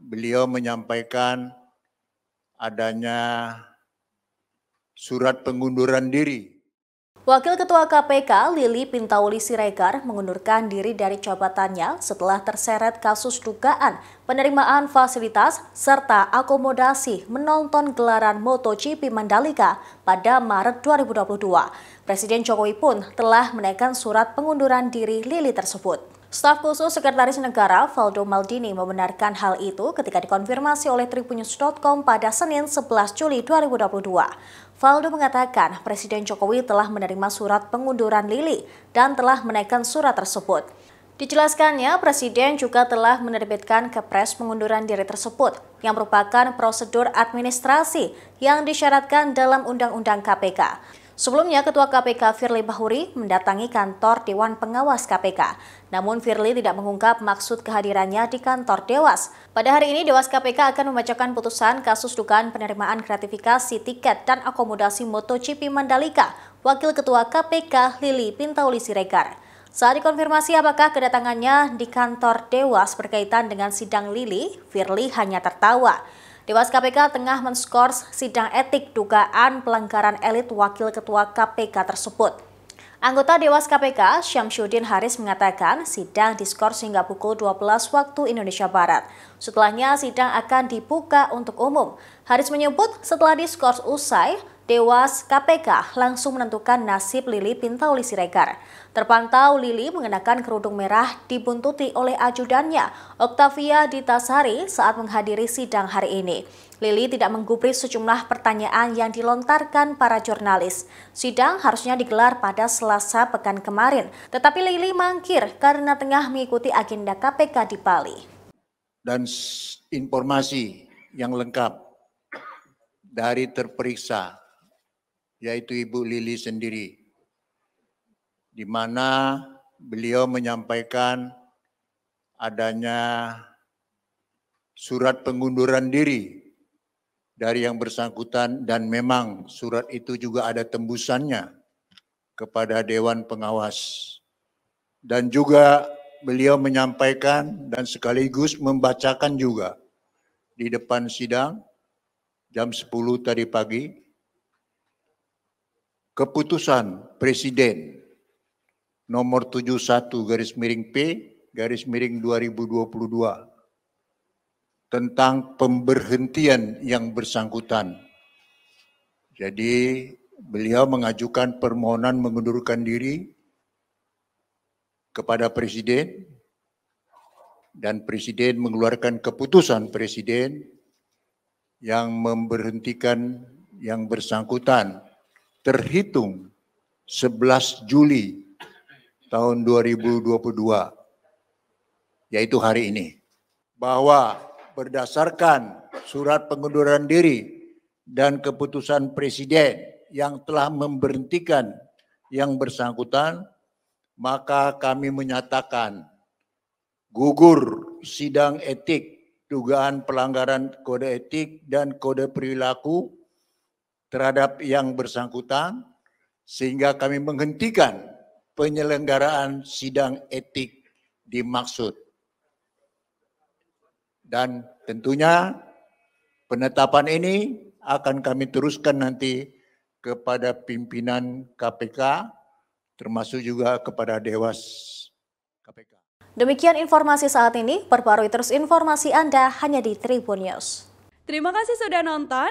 beliau menyampaikan adanya surat pengunduran diri. Wakil Ketua KPK Lili Pintauli Siregar mengundurkan diri dari jabatannya setelah terseret kasus dugaan penerimaan fasilitas serta akomodasi menonton gelaran MotoGP Mandalika pada Maret 2022. Presiden Jokowi pun telah menaikkan surat pengunduran diri Lili tersebut. Staf khusus Sekretaris Negara Valdo Maldini membenarkan hal itu ketika dikonfirmasi oleh Tribunnews.com pada Senin 11 Juli 2022. Valdo mengatakan Presiden Jokowi telah menerima surat pengunduran Lili dan telah menaikkan surat tersebut. Dijelaskannya, Presiden juga telah menerbitkan kepres pengunduran diri tersebut yang merupakan prosedur administrasi yang disyaratkan dalam Undang-Undang KPK. Sebelumnya, Ketua KPK Firly Bahuri mendatangi kantor Dewan Pengawas KPK. Namun Firly tidak mengungkap maksud kehadirannya di kantor Dewas. Pada hari ini, Dewas KPK akan membacakan putusan kasus dugaan penerimaan gratifikasi tiket dan akomodasi MotoGP Mandalika, Wakil Ketua KPK Lili Pintauli Siregar. Saat dikonfirmasi apakah kedatangannya di kantor Dewas berkaitan dengan sidang Lili, Firly hanya tertawa. Dewas KPK tengah menskors sidang etik dugaan pelanggaran elit Wakil Ketua KPK tersebut. Anggota Dewas KPK Syamsuddin Haris mengatakan sidang diskors hingga pukul 12 waktu Indonesia Barat. Setelahnya sidang akan dibuka untuk umum. Haris menyebut setelah diskors usai, Dewas KPK langsung menentukan nasib Lili Pintauli Siregar. Terpantau Lili mengenakan kerudung merah dibuntuti oleh ajudannya Octavia Ditasari saat menghadiri sidang hari ini. Lili tidak menggubris sejumlah pertanyaan yang dilontarkan para jurnalis. Sidang harusnya digelar pada Selasa pekan kemarin, tetapi Lili mangkir karena tengah mengikuti agenda KPK di Bali. Dan informasi yang lengkap dari terperiksa yaitu Ibu Lili sendiri, di mana beliau menyampaikan adanya surat pengunduran diri dari yang bersangkutan dan memang surat itu juga ada tembusannya kepada Dewan Pengawas. Dan juga beliau menyampaikan dan sekaligus membacakan juga di depan sidang jam 10 tadi pagi keputusan Presiden nomor 71 garis miring P garis miring 2022 tentang pemberhentian yang bersangkutan. Jadi beliau mengajukan permohonan mengundurkan diri kepada Presiden dan Presiden mengeluarkan keputusan Presiden yang memberhentikan yang bersangkutan terhitung 11 Juli tahun 2022, yaitu hari ini, bahwa berdasarkan surat pengunduran diri dan keputusan Presiden yang telah memberhentikan yang bersangkutan, maka kami menyatakan gugur sidang etik dugaan pelanggaran kode etik dan kode perilaku terhadap yang bersangkutan sehingga kami menghentikan penyelenggaraan sidang etik dimaksud. Dan tentunya penetapan ini akan kami teruskan nanti kepada pimpinan KPK termasuk juga kepada Dewas KPK. Demikian informasi saat ini, perbarui terus informasi Anda hanya di Tribun News. Terima kasih sudah nonton.